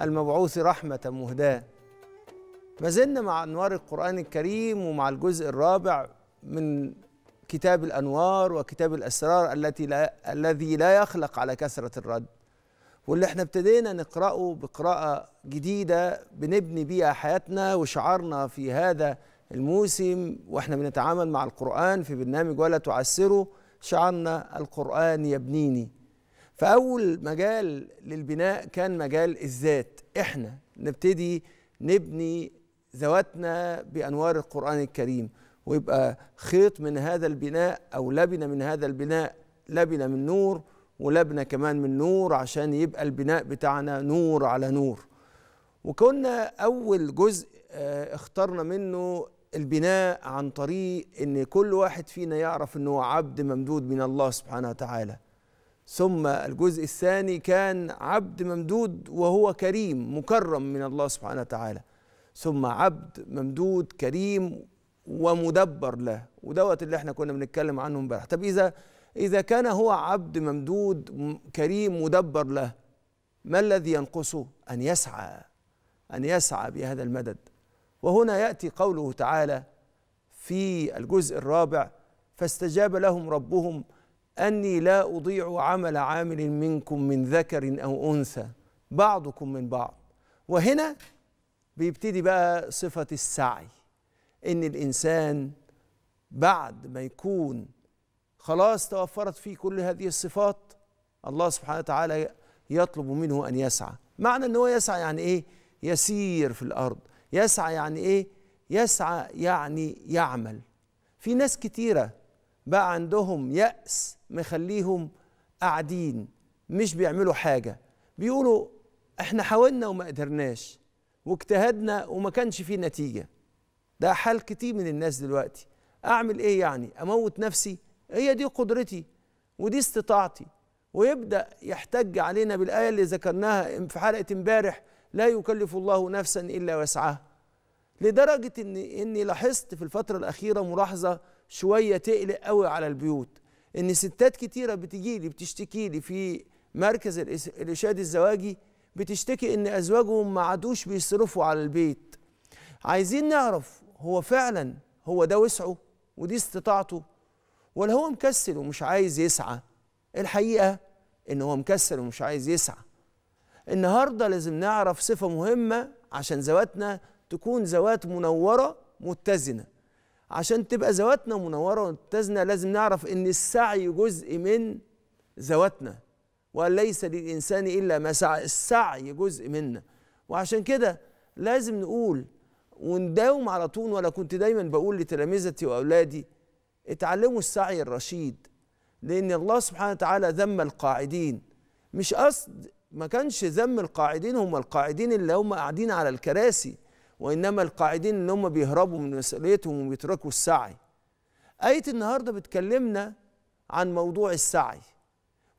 المبعوث رحمة مهداة ما زلنا مع أنوار القرآن الكريم ومع الجزء الرابع من كتاب الأنوار وكتاب الأسرار التي لا الذي لا يخلق على كثرة الرد واللي احنا ابتدينا نقرأه بقراءة جديدة بنبني بيها حياتنا وشعارنا في هذا الموسم واحنا بنتعامل مع القرآن في برنامج ولا تعسره شعارنا القرآن يبنيني فاول مجال للبناء كان مجال الذات احنا نبتدي نبني ذواتنا بانوار القران الكريم ويبقى خيط من هذا البناء او لبنه من هذا البناء لبنه من نور ولبنه كمان من نور عشان يبقى البناء بتاعنا نور على نور وكنا اول جزء آه، اخترنا منه البناء عن طريق ان كل واحد فينا يعرف انه عبد ممدود من الله سبحانه وتعالى ثم الجزء الثاني كان عبد ممدود وهو كريم مكرم من الله سبحانه وتعالى ثم عبد ممدود كريم ومدبر له ودوت اللي احنا كنا بنتكلم عنه امبارح طب اذا اذا كان هو عبد ممدود كريم مدبر له ما الذي ينقصه ان يسعى ان يسعى بهذا المدد وهنا ياتي قوله تعالى في الجزء الرابع فاستجاب لهم ربهم أني لا أضيع عمل عامل منكم من ذكر أو أنثى بعضكم من بعض وهنا بيبتدي بقى صفة السعي إن الإنسان بعد ما يكون خلاص توفرت فيه كل هذه الصفات الله سبحانه وتعالى يطلب منه أن يسعى معنى أنه يسعى يعني إيه يسير في الأرض يسعى يعني إيه يسعى يعني يعمل في ناس كتيرة بقى عندهم يأس مخليهم قاعدين مش بيعملوا حاجة بيقولوا احنا حاولنا وما قدرناش واجتهدنا وما كانش فيه نتيجة ده حال كتير من الناس دلوقتي اعمل ايه يعني اموت نفسي هي دي قدرتي ودي استطاعتي ويبدا يحتج علينا بالايه اللي ذكرناها في حلقه امبارح لا يكلف الله نفسا الا وسعها لدرجه ان اني لاحظت في الفتره الاخيره ملاحظه شويه تقلق قوي على البيوت ان ستات كتيره بتجي لي بتشتكي لي في مركز الإشادة الزواجي بتشتكي ان ازواجهم ما عادوش بيصرفوا على البيت عايزين نعرف هو فعلا هو ده وسعه ودي استطاعته ولا هو مكسل ومش عايز يسعى الحقيقه ان هو مكسل ومش عايز يسعى النهارده لازم نعرف صفه مهمه عشان زواتنا تكون زوات منوره متزنه عشان تبقى ذواتنا منوره ومتزنة لازم نعرف ان السعي جزء من ذواتنا وليس للانسان الا ما سعى السعي جزء منا وعشان كده لازم نقول ونداوم على طول وانا كنت دايما بقول لتلامذتي واولادي اتعلموا السعي الرشيد لان الله سبحانه وتعالى ذم القاعدين مش قصد ما كانش ذم القاعدين هم القاعدين اللي هم قاعدين على الكراسي وانما القاعدين ان هم بيهربوا من مسؤوليتهم وبيتركوا السعي ايه النهارده بتكلمنا عن موضوع السعي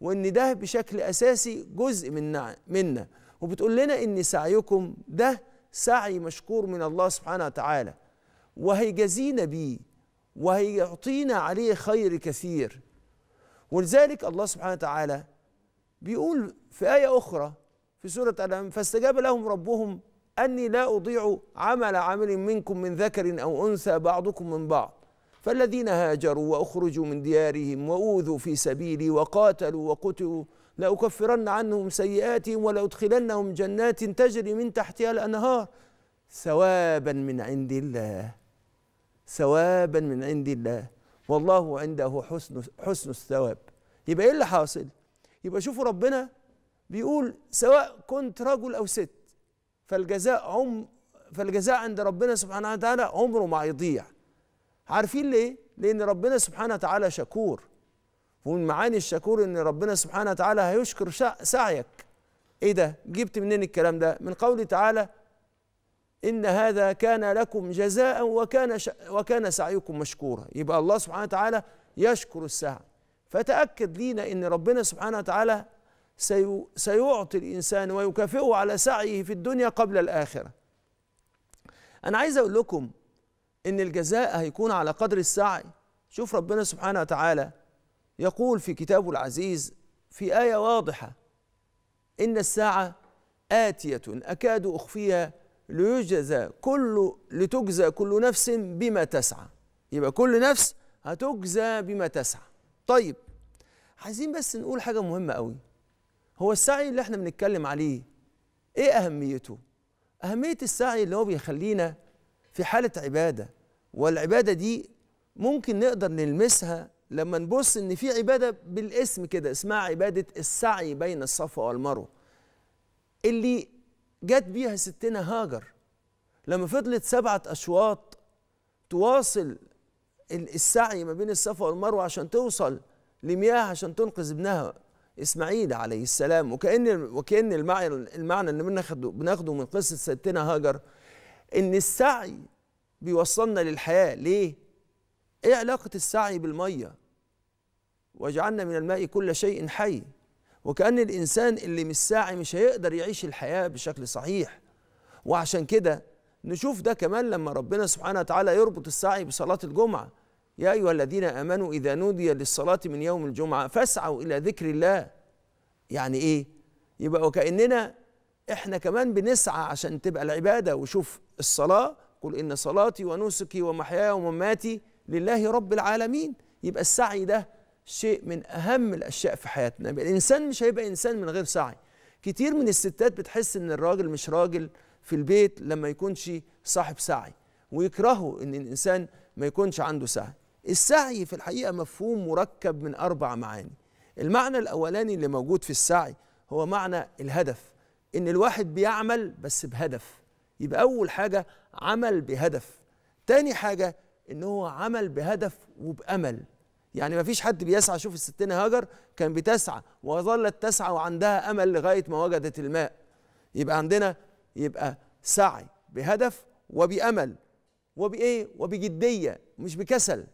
وان ده بشكل اساسي جزء منا منا وبتقول لنا ان سعيكم ده سعي مشكور من الله سبحانه وتعالى وهيجازينا بيه وهيعطينا عليه خير كثير ولذلك الله سبحانه وتعالى بيقول في آية أخرى في سورة الأنعام فاستجاب لهم ربهم أني لا أضيع عمل عمل منكم من ذكر أو أنثى بعضكم من بعض فالذين هاجروا وأخرجوا من ديارهم وأوذوا في سبيلي وقاتلوا وقتلوا لأكفرن عنهم سيئاتهم ولأدخلنهم جنات تجري من تحتها الأنهار ثوابا من عند الله ثوابا من عند الله والله عنده حسن حسن الثواب يبقى ايه اللي حاصل؟ يبقى شوفوا ربنا بيقول سواء كنت رجل او ست فالجزاء عم فالجزاء عند ربنا سبحانه وتعالى عمره ما يضيع عارفين ليه؟ لأن ربنا سبحانه وتعالى شكور ومن معاني الشكور ان ربنا سبحانه وتعالى هيشكر سعيك ايه ده جبت منين الكلام ده من قوله تعالى ان هذا كان لكم جزاء وكان ش... وكان سعيكم مشكورا يبقى الله سبحانه وتعالى يشكر السعي فتاكد لينا ان ربنا سبحانه وتعالى سيعطي الإنسان ويكافئه على سعيه في الدنيا قبل الآخرة أنا عايز أقول لكم إن الجزاء هيكون على قدر السعي شوف ربنا سبحانه وتعالى يقول في كتابه العزيز في آية واضحة إن الساعة آتية أكاد أخفيها ليجزى كل لتجزى كل نفس بما تسعى يبقى كل نفس هتجزى بما تسعى طيب عايزين بس نقول حاجة مهمة قوي هو السعي اللي احنا بنتكلم عليه ايه اهميته اهميه السعي اللي هو بيخلينا في حاله عباده والعباده دي ممكن نقدر نلمسها لما نبص ان في عباده بالاسم كده اسمها عباده السعي بين الصفا والمروه اللي جت بيها ستنا هاجر لما فضلت سبعه اشواط تواصل السعي ما بين الصفا والمروه عشان توصل لمياه عشان تنقذ ابنها اسماعيل عليه السلام وكان وكان المعنى اللي بناخده بناخده من قصه سيدتنا هاجر ان السعي بيوصلنا للحياه ليه ايه علاقه السعي بالميه وجعلنا من الماء كل شيء حي وكأن الإنسان اللي مش ساعي مش هيقدر يعيش الحياة بشكل صحيح وعشان كده نشوف ده كمان لما ربنا سبحانه وتعالى يربط السعي بصلاة الجمعة يا أيها الذين آمنوا إذا نودي للصلاة من يوم الجمعة فاسعوا إلى ذكر الله يعني إيه يبقى وكأننا إحنا كمان بنسعى عشان تبقى العبادة وشوف الصلاة قل إن صلاتي ونسكي ومحياي ومماتي لله رب العالمين يبقى السعي ده شيء من أهم الأشياء في حياتنا يبقى الإنسان مش هيبقى إنسان من غير سعي كتير من الستات بتحس إن الراجل مش راجل في البيت لما يكونش صاحب سعي ويكرهوا إن الإنسان ما يكونش عنده سعي السعي في الحقيقة مفهوم مركب من أربع معاني المعنى الأولاني اللي موجود في السعي هو معنى الهدف إن الواحد بيعمل بس بهدف يبقى أول حاجة عمل بهدف تاني حاجة إن هو عمل بهدف وبأمل يعني ما فيش حد بيسعى شوف الستين هاجر كان بتسعى وظلت تسعى وعندها أمل لغاية ما وجدت الماء يبقى عندنا يبقى سعي بهدف وبأمل وبإيه وبجدية مش بكسل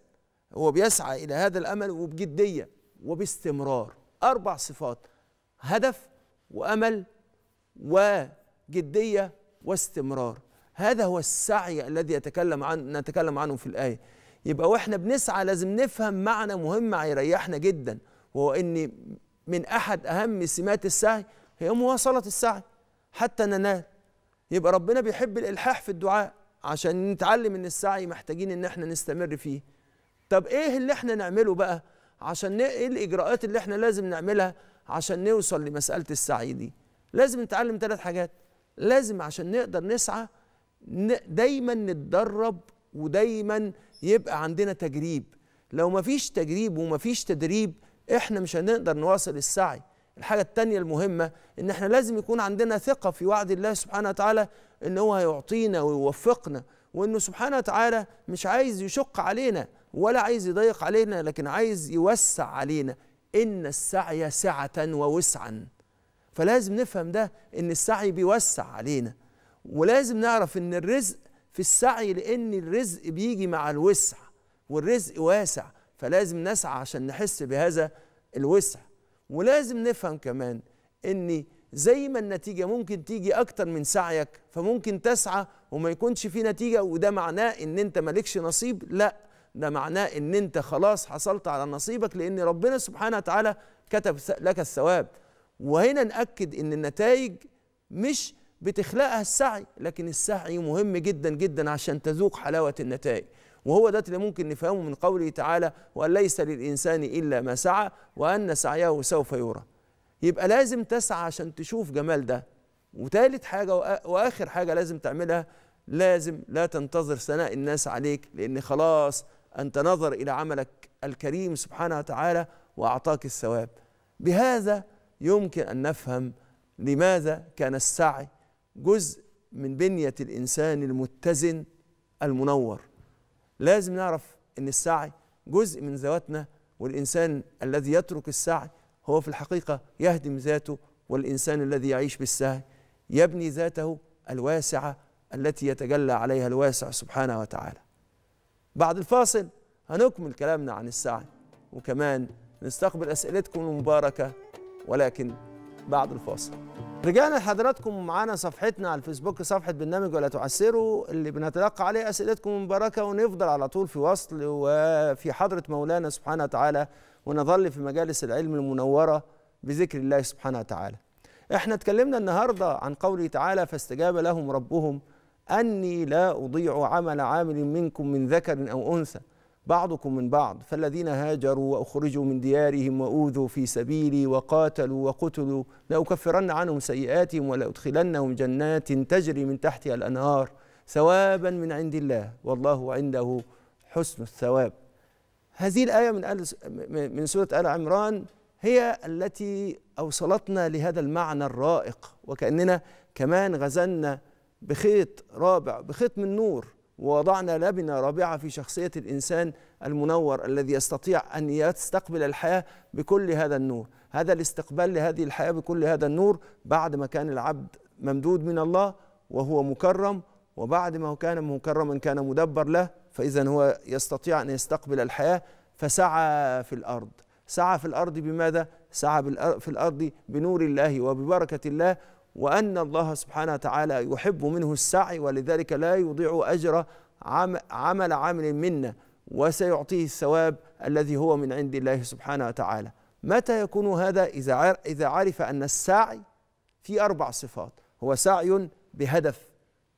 هو بيسعى إلى هذا الأمل وبجدية وباستمرار أربع صفات هدف وأمل وجدية واستمرار هذا هو السعي الذي يتكلم عن نتكلم عنه في الآية يبقى واحنا بنسعى لازم نفهم معنى مهم هيريحنا جدا وهو ان من احد اهم سمات السعي هي مواصله السعي حتى ننال يبقى ربنا بيحب الالحاح في الدعاء عشان نتعلم ان السعي محتاجين ان احنا نستمر فيه طب ايه اللي احنا نعمله بقى عشان ايه الاجراءات اللي احنا لازم نعملها عشان نوصل لمساله السعي دي لازم نتعلم ثلاث حاجات لازم عشان نقدر نسعى دايما نتدرب ودايما يبقى عندنا تجريب لو مفيش تجريب ومفيش تدريب احنا مش هنقدر نواصل السعي الحاجة الثانيه المهمة ان احنا لازم يكون عندنا ثقة في وعد الله سبحانه وتعالى ان هو هيعطينا ويوفقنا وانه سبحانه وتعالى مش عايز يشق علينا ولا عايز يضيق علينا لكن عايز يوسع علينا إن السعي سعة ووسعا فلازم نفهم ده إن السعي بيوسع علينا ولازم نعرف إن الرزق في السعي لأن الرزق بيجي مع الوسع والرزق واسع فلازم نسعى عشان نحس بهذا الوسع ولازم نفهم كمان إن زي ما النتيجة ممكن تيجي أكتر من سعيك فممكن تسعى وما يكونش في نتيجة وده معناه إن أنت مالكش نصيب لأ ده معناه ان انت خلاص حصلت على نصيبك لان ربنا سبحانه وتعالى كتب لك الثواب وهنا ناكد ان النتائج مش بتخلقها السعي لكن السعي مهم جدا جدا عشان تذوق حلاوه النتائج وهو ده اللي ممكن نفهمه من قوله تعالى وان ليس للانسان الا ما سعى وان سعيه سوف يرى يبقى لازم تسعى عشان تشوف جمال ده وتالت حاجه واخر حاجه لازم تعملها لازم لا تنتظر ثناء الناس عليك لان خلاص أنت نظر إلى عملك الكريم سبحانه وتعالى وأعطاك الثواب بهذا يمكن أن نفهم لماذا كان السعي جزء من بنية الإنسان المتزن المنور لازم نعرف أن السعي جزء من ذواتنا والإنسان الذي يترك السعي هو في الحقيقة يهدم ذاته والإنسان الذي يعيش بالسعي يبني ذاته الواسعة التي يتجلى عليها الواسع سبحانه وتعالى بعد الفاصل هنكمل كلامنا عن السعي وكمان نستقبل أسئلتكم المباركة ولكن بعد الفاصل رجعنا لحضراتكم معانا صفحتنا على الفيسبوك صفحة برنامج ولا تعسروا اللي بنتلقى عليه أسئلتكم المباركة ونفضل على طول في وصل وفي حضرة مولانا سبحانه وتعالى ونظل في مجالس العلم المنورة بذكر الله سبحانه وتعالى احنا اتكلمنا النهاردة عن قوله تعالى فاستجاب لهم ربهم أني لا أضيع عمل عامل منكم من ذكر أو أنثى بعضكم من بعض فالذين هاجروا وأخرجوا من ديارهم وأوذوا في سبيلي وقاتلوا وقتلوا لأكفرن عنهم سيئاتهم ولأدخلنهم جنات تجري من تحتها الأنهار ثوابا من عند الله والله عنده حسن الثواب هذه الآية من آل من سورة آل عمران هي التي أوصلتنا لهذا المعنى الرائق وكأننا كمان غزلنا بخيط رابع بخيط من نور ووضعنا لبنة رابعة في شخصية الإنسان المنور الذي يستطيع أن يستقبل الحياة بكل هذا النور هذا الاستقبال لهذه الحياة بكل هذا النور بعد ما كان العبد ممدود من الله وهو مكرم وبعد ما كان مكرما كان مدبر له فإذا هو يستطيع أن يستقبل الحياة فسعى في الأرض سعى في الأرض بماذا؟ سعى في الأرض بنور الله وببركة الله وأن الله سبحانه وتعالى يحب منه السعي ولذلك لا يضيع أجر عمل عامل منا وسيعطيه الثواب الذي هو من عند الله سبحانه وتعالى متى يكون هذا إذا إذا عرف أن السعي في أربع صفات هو سعي بهدف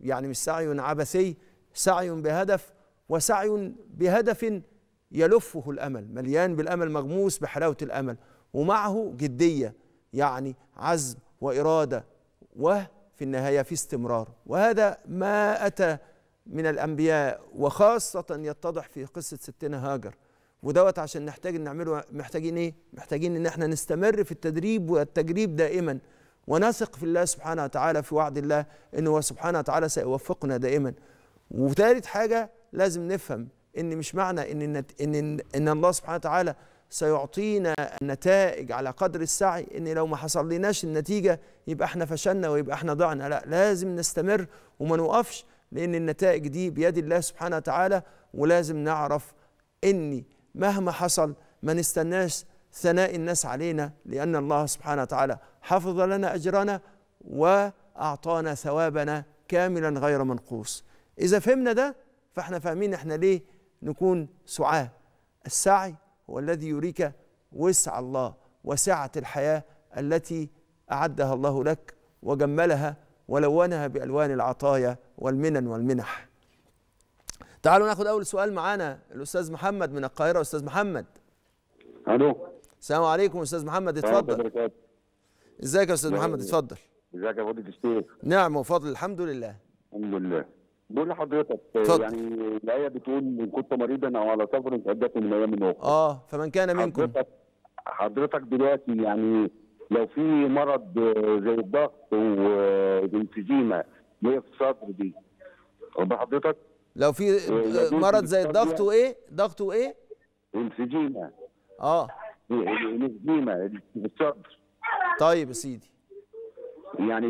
يعني مش سعي عبثي سعي بهدف وسعي بهدف يلفه الأمل مليان بالأمل مغموس بحلاوة الأمل ومعه جدية يعني عزم وإرادة وفي النهاية في استمرار وهذا ما أتى من الأنبياء وخاصة يتضح في قصة ستنا هاجر ودوت عشان نحتاج نعمله محتاجين ايه؟ محتاجين ان احنا نستمر في التدريب والتجريب دائما ونثق في الله سبحانه وتعالى في وعد الله ان هو سبحانه وتعالى سيوفقنا دائما. وثالث حاجه لازم نفهم ان مش معنى ان ان ان, إن الله سبحانه وتعالى سيعطينا النتائج على قدر السعي ان لو ما حصلناش النتيجه يبقى احنا فشلنا ويبقى احنا ضعنا لا لازم نستمر وما نوقفش لان النتائج دي بيد الله سبحانه وتعالى ولازم نعرف ان مهما حصل ما نستناش ثناء الناس علينا لان الله سبحانه وتعالى حفظ لنا اجرنا واعطانا ثوابنا كاملا غير منقوص اذا فهمنا ده فاحنا فاهمين احنا ليه نكون سعاه السعي هو الذي يريك وسع الله وسعة الحياة التي أعدها الله لك وجملها ولونها بألوان العطايا والمنن والمنح تعالوا ناخد أول سؤال معانا الأستاذ محمد من القاهرة أستاذ محمد ألو السلام عليكم أستاذ محمد اتفضل ازيك يا أستاذ محمد اتفضل ازيك يا فضل الشيخ نعم وفضل الحمد لله الحمد لله بقول لحضرتك يعني الايه بتقول ان كنت مريضا او على سفر فعده من ايام اخرى اه فمن كان منكم حضرتك حضرتك دلوقتي يعني لو في مرض زي الضغط والانفجيمه اللي هي في الصدر دي واخد حضرتك؟ لو في آه، مرض زي الضغط وايه؟ ضغط وايه؟ انفجيمه اه انفجيمه في الصدر طيب يا سيدي يعني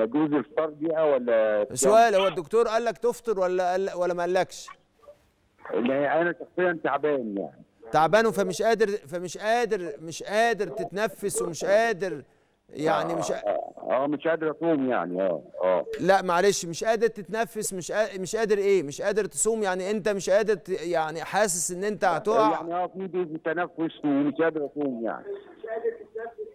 يجوز الفطار بيها ولا سؤال هو الدكتور قال لك تفطر ولا قال ولا ما قالكش؟ لا انا شخصيا تعبان يعني تعبان فمش قادر فمش قادر مش قادر تتنفس ومش قادر يعني مش آه،, آه،, اه مش قادر اصوم يعني اه اه لا معلش مش قادر تتنفس مش قادر مش قادر ايه مش قادر تصوم يعني انت مش قادر يعني حاسس ان انت هتقع يعني اه في تنفس ومش قادر اصوم يعني مش قادر تتنفس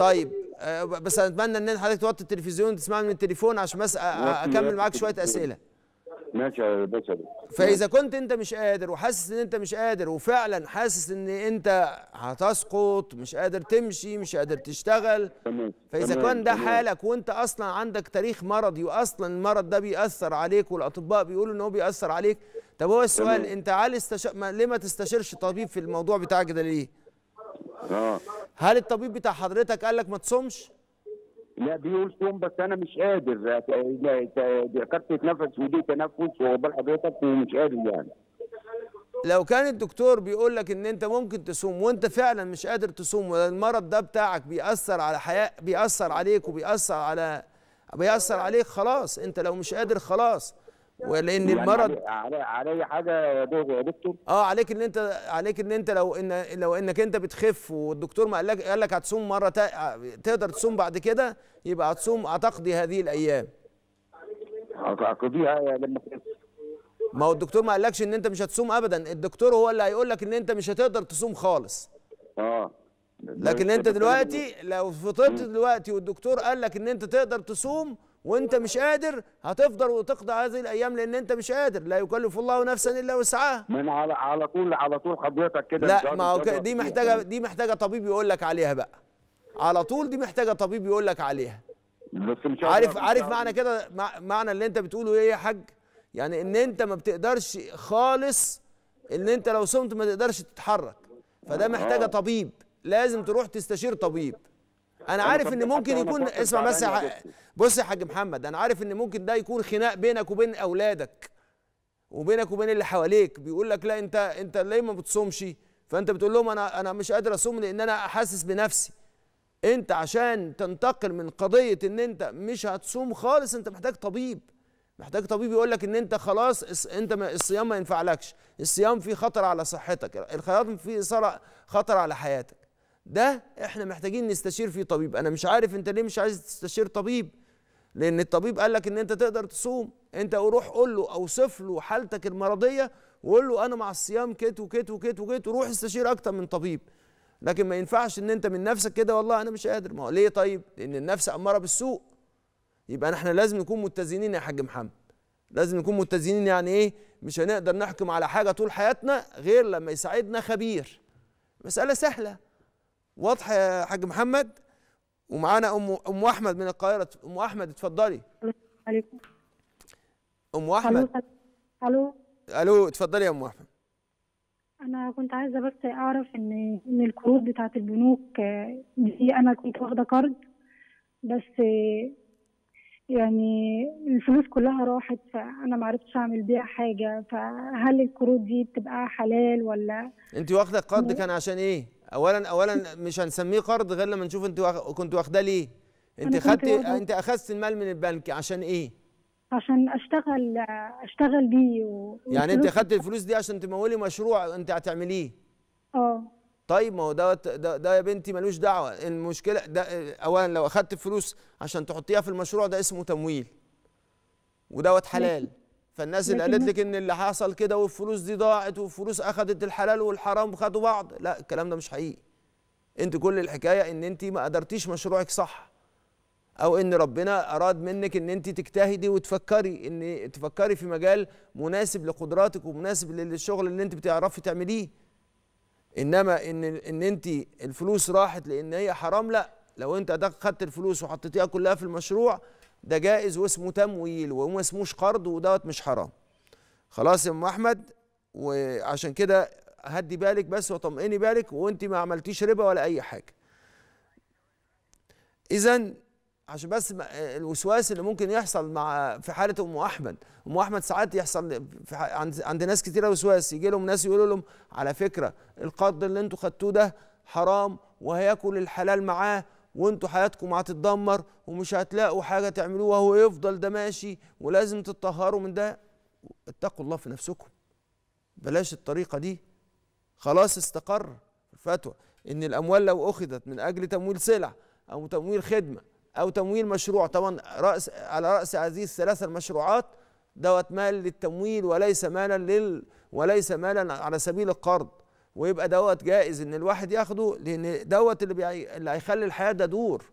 طيب آه، بس اتمنى ان حضرتك توطي التلفزيون تسمعني من التليفون عشان بس اكمل معاك شويه اسئله ماشي يا باشا فاذا كنت انت مش قادر وحاسس ان انت مش قادر وفعلا حاسس ان انت هتسقط مش قادر تمشي مش قادر تشتغل فاذا كان ده حالك وانت اصلا عندك تاريخ مرضي واصلا المرض ده بيأثر عليك والاطباء بيقولوا ان هو بيأثر عليك طب هو السؤال انت عايز تستش... ليه ما تستشيرش طبيب في الموضوع بتاعك ده ليه؟ اه هل الطبيب بتاع حضرتك قال لك ما تصومش؟ لا بيقول صوم بس انا مش قادر كارت نفس ودي تنفس وقبل حضرتك ومش قادر يعني لو كان الدكتور بيقول لك ان انت ممكن تصوم وانت فعلا مش قادر تصوم والمرض ده بتاعك بيأثر على حياة بيأثر عليك وبيأثر على بيأثر عليك خلاص انت لو مش قادر خلاص ولان يعني المرض علي, علي حاجه يا دكتور اه عليك ان انت عليك ان انت لو ان لو انك انت بتخف والدكتور ما قالك قال لك هتصوم مره تقدر تصوم بعد كده يبقى هتصوم هتقضي هذه الايام هتقضيها لما ما هو الدكتور ما قالكش ان انت مش هتصوم ابدا الدكتور هو اللي هيقول لك ان انت مش هتقدر تصوم خالص اه لكن انت دلوقتي لو فطرت دلوقتي والدكتور قال لك ان انت تقدر تصوم وانت مش قادر هتفضل وتقضى هذه الايام لان انت مش قادر لا يكلف الله نفسا الا وسعها من على على طول على طول حضرتك كده لا ما هو دي محتاجه دي محتاجه طبيب يقول لك عليها بقى على طول دي محتاجه طبيب يقول لك عليها بس مش عارف عارف معنى كده معنى اللي انت بتقوله ايه يا حاج يعني ان انت ما بتقدرش خالص ان انت لو صمت ما تقدرش تتحرك فده آه. محتاجه طبيب لازم تروح تستشير طبيب انا عارف ان ممكن يكون اسمع بس بص يا حاج محمد انا عارف ان ممكن ده يكون خناق بينك وبين اولادك وبينك وبين اللي حواليك بيقول لك لا انت انت ليه ما بتصومش فانت بتقول لهم انا انا مش قادر اصوم لان انا حاسس بنفسي انت عشان تنتقل من قضيه ان انت مش هتصوم خالص انت محتاج طبيب محتاج طبيب يقول لك ان انت خلاص انت الصيام ما ينفعلكش الصيام فيه خطر على صحتك الخياط فيه خطر على حياتك ده احنا محتاجين نستشير فيه طبيب انا مش عارف انت ليه مش عايز تستشير طبيب لان الطبيب قال لك ان انت تقدر تصوم انت وروح قول له اوصف له حالتك المرضيه وقول له انا مع الصيام كت وكت وكت وكت وروح استشير اكتر من طبيب لكن ما ينفعش ان انت من نفسك كده والله انا مش قادر ما هو ليه طيب لان النفس اماره بالسوء يبقى احنا لازم نكون متزنين يا حاج محمد لازم نكون متزنين يعني ايه مش هنقدر نحكم على حاجه طول حياتنا غير لما يساعدنا خبير مساله سهله واضحه يا حاج محمد ومعانا ام ام احمد من القاهره ام احمد اتفضلي عليكم ام احمد الو الو اتفضلي يا ام احمد انا كنت عايزه بس اعرف ان ان القروض بتاعه البنوك آه، دي انا كنت واخده قرض بس يعني الفلوس كلها راحت فانا ما عرفتش اعمل بيها حاجه فهل القروض دي بتبقى حلال ولا انت واخده قرض كان عشان ايه اولا اولا مش هنسميه قرض غير لما نشوف انت كنت واخداه ليه انت خدتي انت اخذت المال من البنك عشان ايه عشان اشتغل اشتغل بيه و... يعني انت خدت الفلوس دي عشان تمولي مشروع انت هتعمليه اه طيب ما هو دوت ده, ده يا بنتي ملوش دعوه المشكله ده اولا لو اخدت فلوس عشان تحطيها في المشروع ده اسمه تمويل ودوت حلال فالناس اللي قالت لك ان اللي حصل كده والفلوس دي ضاعت والفلوس اخذت الحلال والحرام خدوا بعض لا الكلام ده مش حقيقي انت كل الحكايه ان انت ما قدرتيش مشروعك صح او ان ربنا اراد منك ان انت تجتهدي وتفكري ان تفكري في مجال مناسب لقدراتك ومناسب للشغل اللي انت بتعرفي تعمليه انما ان ان انت الفلوس راحت لان هي حرام لا لو انت خدت الفلوس وحطيتيها كلها في المشروع ده جائز واسمه تمويل وما اسموش قرض ودوت مش حرام خلاص يا ام احمد وعشان كده هدي بالك بس وطمئني بالك وانت ما عملتيش ربا ولا اي حاجه اذا عشان بس الوسواس اللي ممكن يحصل مع في حاله ام احمد ام احمد ساعات يحصل عند عند ناس كتيره وسواس يجي لهم ناس يقولوا لهم على فكره القرض اللي انتوا خدتوه ده حرام وهياكل الحلال معاه وانتوا حياتكم هتتدمر ومش هتلاقوا حاجه تعملوها ويفضل ده ماشي ولازم تتطهروا من ده اتقوا الله في نفسكم بلاش الطريقه دي خلاص استقر الفتوى ان الاموال لو اخذت من اجل تمويل سلع او تمويل خدمه او تمويل مشروع طبعا راس على راس هذه الثلاثه المشروعات دوت مال للتمويل وليس مالا لل وليس مالا على سبيل القرض ويبقى دوت جائز ان الواحد ياخده لان دوت اللي بيعي... اللي هيخلي الحياه تدور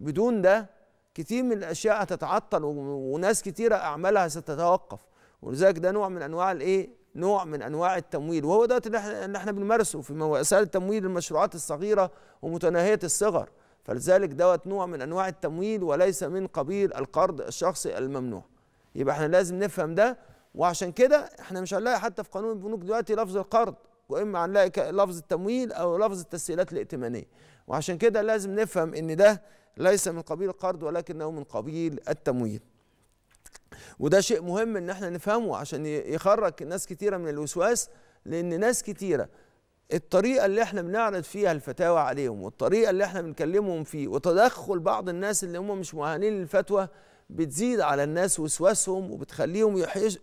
بدون ده كتير من الاشياء هتتعطل وناس كتيره اعمالها ستتوقف ولذلك ده نوع من انواع الايه نوع من انواع التمويل وهو دوت اللي احنا بنمارسه في مسائل تمويل المشروعات الصغيره ومتناهيه الصغر فلذلك دوت نوع من انواع التمويل وليس من قبيل القرض الشخصي الممنوع يبقى احنا لازم نفهم ده وعشان كده احنا مش هنلاقي حتى في قانون البنوك دلوقتي لفظ القرض واما هنلاقي لفظ التمويل او لفظ التسهيلات الائتمانيه وعشان كده لازم نفهم ان ده ليس من قبيل القرض ولكنه من قبيل التمويل وده شيء مهم ان احنا نفهمه عشان يخرج ناس كتيره من الوسواس لان ناس كتيره الطريقه اللي احنا بنعرض فيها الفتاوى عليهم والطريقه اللي احنا بنكلمهم فيه وتدخل بعض الناس اللي هم مش مؤهلين للفتوى بتزيد على الناس وسواسهم وبتخليهم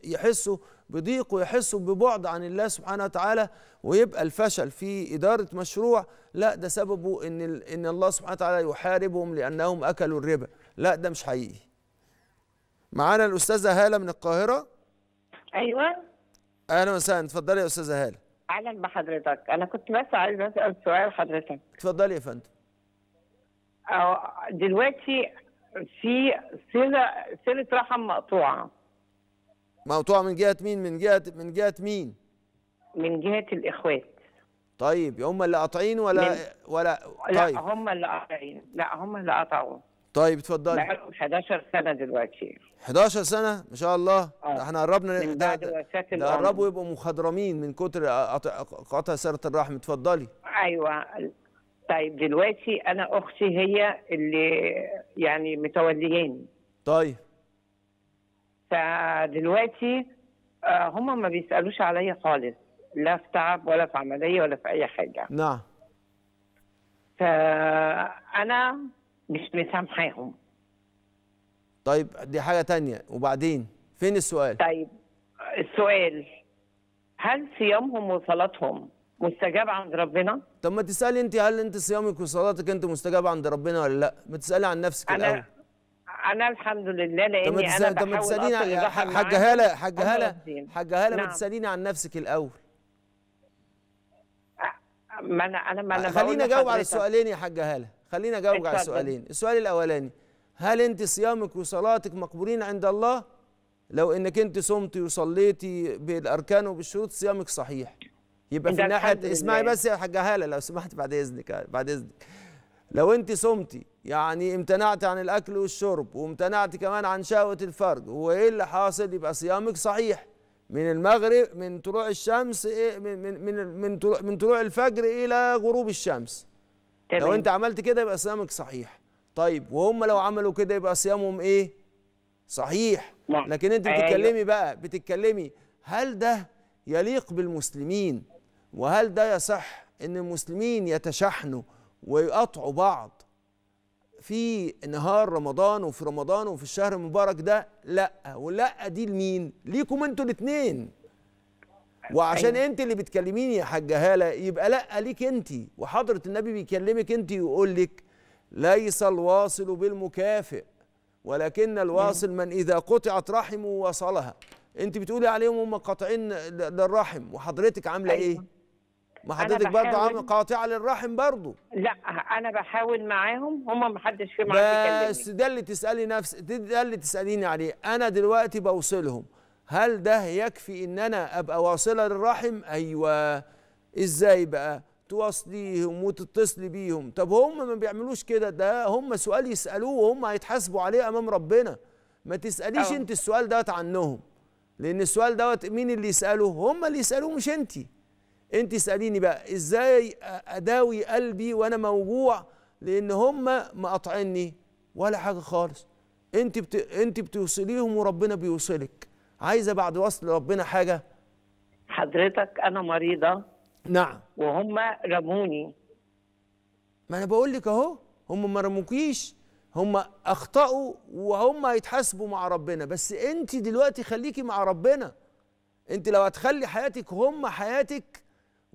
يحسوا بضيق ويحسوا ببعد عن الله سبحانه وتعالى ويبقى الفشل في إدارة مشروع لا ده سببه إن, إن الله سبحانه وتعالى يحاربهم لأنهم أكلوا الربا لا ده مش حقيقي معانا الأستاذة هالة من القاهرة أيوة أهلا وسهلا اتفضلي يا أستاذة هالة أهلا بحضرتك أنا كنت بس عايزة أسأل سؤال حضرتك اتفضلي يا فندم دلوقتي في صله صله رحم مقطوعه مقطوعه من جهه مين من جهه من جهه مين من جهه الاخوات طيب هم اللي قاطعين ولا من... ولا لا طيب. هم اللي قاطعين لا هم اللي قطعوا طيب اتفضلي بقى 11 سنه دلوقتي 11 سنه ما شاء الله آه. احنا قربنا من بعد وفاه ده قربوا يبقوا مخضرمين من كتر قطع سيره الرحم اتفضلي ايوه طيب دلوقتي انا اختي هي اللي يعني متوليين طيب فدلوقتي آه، هم ما بيسالوش عليا خالص لا في تعب ولا في عمليه ولا في اي حاجه نعم فانا مش مسامحاهم طيب دي حاجه تانية وبعدين فين السؤال طيب السؤال هل صيامهم وصلاتهم مستجاب عند ربنا طب ما تسالي انت هل انت صيامك وصلاتك انت مستجاب عند ربنا ولا لا ما تسالي عن نفسك انا الأول. انا الحمد لله لاني طب انا طب ما تساليني حاجه هاله حاجه هاله حاجه هاله ما نعم. تساليني عن نفسك الاول ما انا انا ما انا خلينا اجاوب على السؤالين يا حاجه هاله خلينا اجاوب على السؤالين السؤال الاولاني هل انت صيامك وصلاتك مقبولين عند الله لو انك انت صمتي وصليتي بالاركان وبالشروط صيامك صحيح يبقى في ناحيه اسمعي بس يا حاجه هاله لو سمحت بعد اذنك بعد اذنك لو انت صمتي يعني امتنعت عن الاكل والشرب وامتنعت كمان عن شهوه الفرج هو ايه اللي حاصل يبقى صيامك صحيح من المغرب من طلوع الشمس إيه من من من من طلوع, من طلوع الفجر الى غروب الشمس تمام. لو انت عملت كده يبقى صيامك صحيح طيب وهم لو عملوا كده يبقى صيامهم ايه صحيح نعم. لكن انت أيوه. بتتكلمي بقى بتتكلمي هل ده يليق بالمسلمين وهل ده يصح ان المسلمين يتشحنوا ويقطعوا بعض في نهار رمضان وفي رمضان وفي الشهر المبارك ده لا ولا دي لمين ليكم انتوا الاثنين وعشان أيوة. انت اللي بتكلميني يا حاجه هاله يبقى لا ليك انت وحضره النبي بيكلمك انت ويقول لك ليس الواصل بالمكافئ ولكن الواصل من اذا قطعت رحمه وصلها انت بتقولي عليهم هم قاطعين للرحم وحضرتك عامله أيوة. ايه ما حضرتك برضه عامل قاطعه للرحم برضه لا انا بحاول معاهم هم ما حدش فيهم عارف بس ده اللي تسالي نفس ده اللي تساليني عليه انا دلوقتي بوصلهم هل ده يكفي ان انا ابقى واصله للرحم ايوه ازاي بقى تواصليهم وتتصلي بيهم طب هم ما بيعملوش كده ده هم سؤال يسالوه وهم هيتحاسبوا عليه امام ربنا ما تساليش أوه. انت السؤال دوت عنهم لان السؤال دوت مين اللي يساله هم اللي يسالوه مش أنتِ انت اساليني بقى ازاي اداوي قلبي وانا موجوع لان هم مقاطعيني ولا حاجه خالص انت بت... انت بتوصليهم وربنا بيوصلك عايزه بعد وصل ربنا حاجه حضرتك انا مريضه نعم وهم رموني ما انا بقول لك اهو هم ما رموكيش هم اخطاوا وهم هيتحاسبوا مع ربنا بس انت دلوقتي خليكي مع ربنا انت لو هتخلي حياتك هم حياتك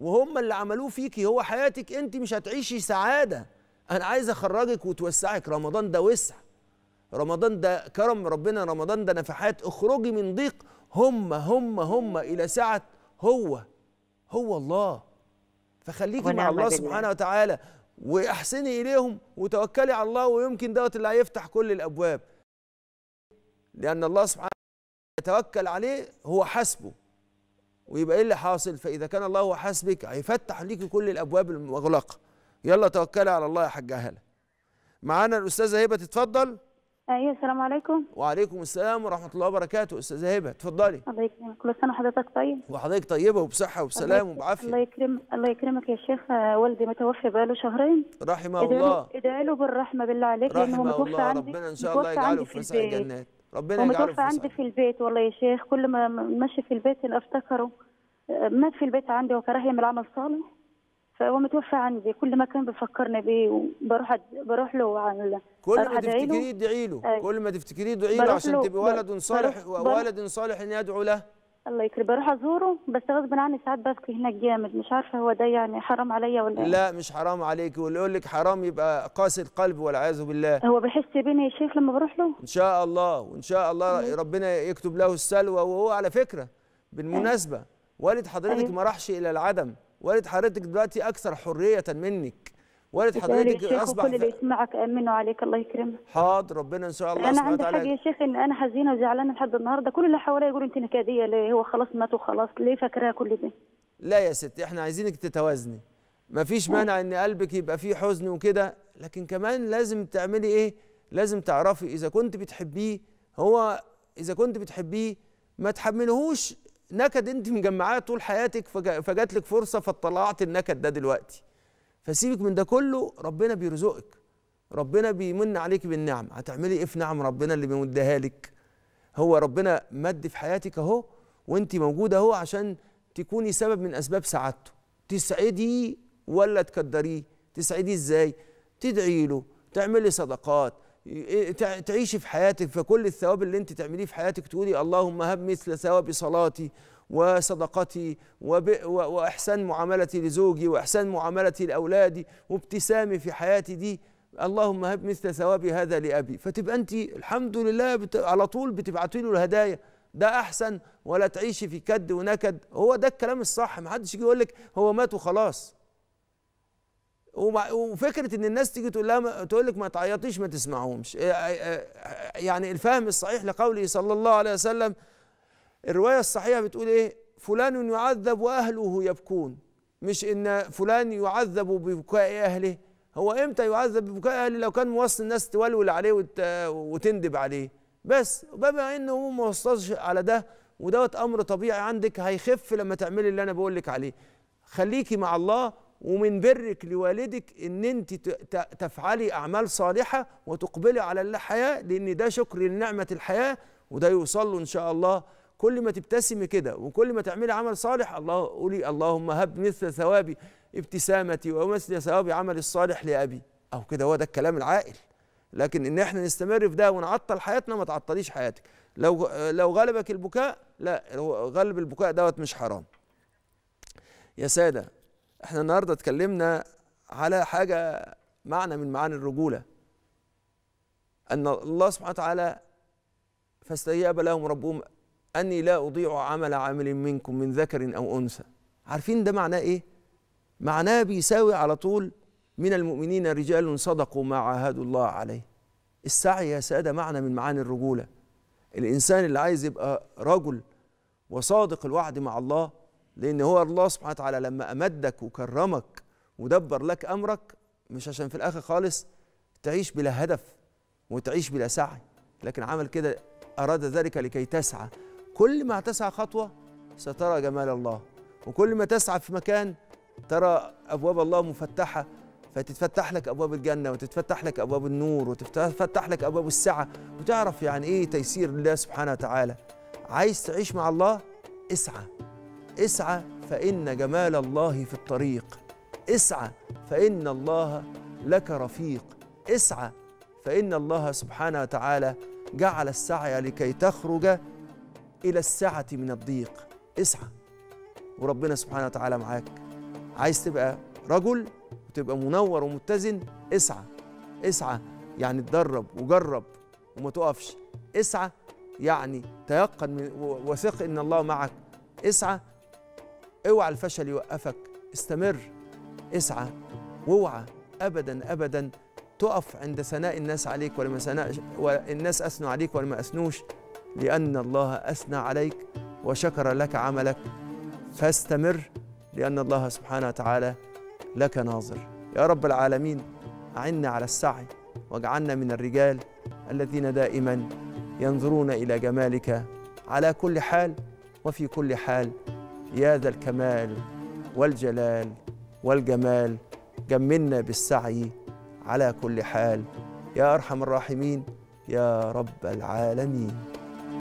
وهم اللي عملوه فيكي هو حياتك انت مش هتعيشي سعاده انا عايز اخرجك وتوسعك رمضان ده وسع رمضان ده كرم ربنا رمضان ده نفحات اخرجي من ضيق هم هم هم الى سعه هو هو الله فخليكي مع الله سبحانه وتعالى واحسني اليهم وتوكلي على الله ويمكن دوت اللي هيفتح كل الابواب لان الله سبحانه يتوكل عليه هو حسبه ويبقى ايه اللي حاصل فاذا كان الله هو حاسبك هيفتح ليكي كل الابواب المغلقه يلا توكلي على الله يا حاجه هلا معانا الاستاذه هبه تتفضل ايوه السلام عليكم وعليكم السلام ورحمه الله وبركاته استاذه هبه اتفضلي الله يكرمك كل سنه وحضرتك طيب وحضرتك طيبه وبصحه وبسلام وبعافيه الله يكرم الله يكرمك يا شيخ آه، والدي متوفي بقاله شهرين رحمه الله ادعي له بالرحمه بالله عليك رحمه الله عندي. ربنا ان شاء الله يجعله في مساء الجنات ربنا يجعله متوفى عندي في البيت والله يا شيخ كل ما ماشي في البيت افتكره آه، مات في البيت عندي وكراهيه من العمل صالح فهو متوفى عندي كل ما كان بيفكرني بيه وبروح أد... بروح له عن كل ما تفتكريه ادعي له كل ما تفتكريه ادعي له عشان تبقي ولد صالح وولد صالح ان يدعو له الله يكرم بروح ازوره بس غصب عني ساعات ببكي هناك جامد مش عارفه هو ده يعني حرام عليا ولا إيه؟ لا مش حرام عليك واللي يقول لك حرام يبقى قاسي القلب والعياذ بالله هو بيحس بيني يا شيخ لما بروح له ان شاء الله وان شاء الله مم. ربنا يكتب له السلوى وهو على فكره بالمناسبه أيوه. والد حضرتك أيه. ما راحش الى العدم والد حضرتك دلوقتي اكثر حريه منك والد حضرتك اصبح كل اللي يسمعك امنه عليك الله يكرمك حاضر ربنا ان شاء الله انا عندي حاجه يا شيخ ان انا حزينه وزعلانه لحد النهارده كل اللي حواليا يقولوا انت نكاديه ليه هو خلاص مات وخلاص ليه فاكراها كل ده لا يا ستي احنا عايزينك تتوازني مفيش مانع ان قلبك يبقى فيه حزن وكده لكن كمان لازم تعملي ايه لازم تعرفي اذا كنت بتحبيه هو اذا كنت بتحبيه ما تحملهوش نكد انت مجمعاه طول حياتك فجات لك فرصه فطلعت النكد ده دلوقتي فسيبك من ده كله ربنا بيرزقك ربنا بيمن عليك بالنعم هتعملي ايه في نعم ربنا اللي بيمدها لك هو ربنا مد في حياتك اهو وانت موجوده اهو عشان تكوني سبب من اسباب سعادته تسعدي ولا تكدريه تسعدي ازاي تدعي له تعملي صدقات إيه، تعيشي في حياتك فكل الثواب اللي انت تعمليه في حياتك تقولي اللهم هب مثل ثواب صلاتي وصدقتي واحسان معاملتي لزوجي واحسان معاملتي لاولادي وابتسامي في حياتي دي اللهم هب مثل ثواب هذا لابي فتبقى انت الحمد لله بت... على طول بتبعتي له الهدايا ده احسن ولا تعيشي في كد ونكد هو ده الكلام الصح ما حدش يجي يقول لك هو مات وخلاص وفكره ان الناس تيجي تقول لها تقول لك ما تعيطيش ما تسمعهمش يعني الفهم الصحيح لقوله صلى الله عليه وسلم الروايه الصحيحه بتقول ايه فلان يعذب واهله يبكون مش ان فلان يعذب ببكاء اهله هو امتى يعذب ببكاء اهله لو كان موصل الناس تولول عليه وتندب عليه بس بما انه هو ما وصلش على ده ودوت امر طبيعي عندك هيخف لما تعملي اللي انا بقول لك عليه خليكي مع الله ومن برك لوالدك ان انت تفعلي اعمال صالحه وتقبلي على الحياه لان ده شكر لنعمه الحياه وده يوصل له ان شاء الله كل ما تبتسمي كده وكل ما تعملي عمل صالح الله قولي اللهم هب مثل ثوابي ابتسامتي ومثل ثواب عمل الصالح لأبي أو كده هو ده الكلام العاقل لكن إن إحنا نستمر في ده ونعطل حياتنا ما تعطليش حياتك لو لو غلبك البكاء لا غلب البكاء دوت مش حرام يا سادة احنا النهارده اتكلمنا على حاجه معنى من معاني الرجوله ان الله سبحانه وتعالى فاستجاب لهم ربهم اني لا اضيع عمل عامل منكم من ذكر او انثى عارفين ده معناه ايه معناه بيساوي على طول من المؤمنين رجال صدقوا ما عاهدوا الله عليه السعي يا ساده معنى من معاني الرجوله الانسان اللي عايز يبقى رجل وصادق الوعد مع الله لأن هو الله سبحانه وتعالى لما أمدك وكرمك ودبر لك أمرك مش عشان في الآخر خالص تعيش بلا هدف وتعيش بلا سعي لكن عمل كده أراد ذلك لكي تسعى كل ما تسعى خطوة سترى جمال الله وكل ما تسعى في مكان ترى أبواب الله مفتحة فتتفتح لك أبواب الجنة وتتفتح لك أبواب النور وتتفتح لك أبواب السعة وتعرف يعني إيه تيسير الله سبحانه وتعالى عايز تعيش مع الله اسعى اسعى فإن جمال الله في الطريق اسعى فإن الله لك رفيق اسعى فإن الله سبحانه وتعالى جعل السعي لكي تخرج إلى السعة من الضيق اسعى وربنا سبحانه وتعالى معاك عايز تبقى رجل وتبقى منور ومتزن اسعى اسعى يعني اتدرب وجرب وما تقفش اسعى يعني تيقن وثق ان الله معك اسعى اوعى الفشل يوقفك استمر اسعى واوعى ابدا ابدا تقف عند ثناء الناس عليك ولما ثناء والناس اثنوا عليك ولما اثنوش لان الله اثنى عليك وشكر لك عملك فاستمر لان الله سبحانه وتعالى لك ناظر يا رب العالمين اعنا على السعي واجعلنا من الرجال الذين دائما ينظرون الى جمالك على كل حال وفي كل حال يا ذا الكمال والجلال والجمال جملنا بالسعي على كل حال يا أرحم الراحمين يا رب العالمين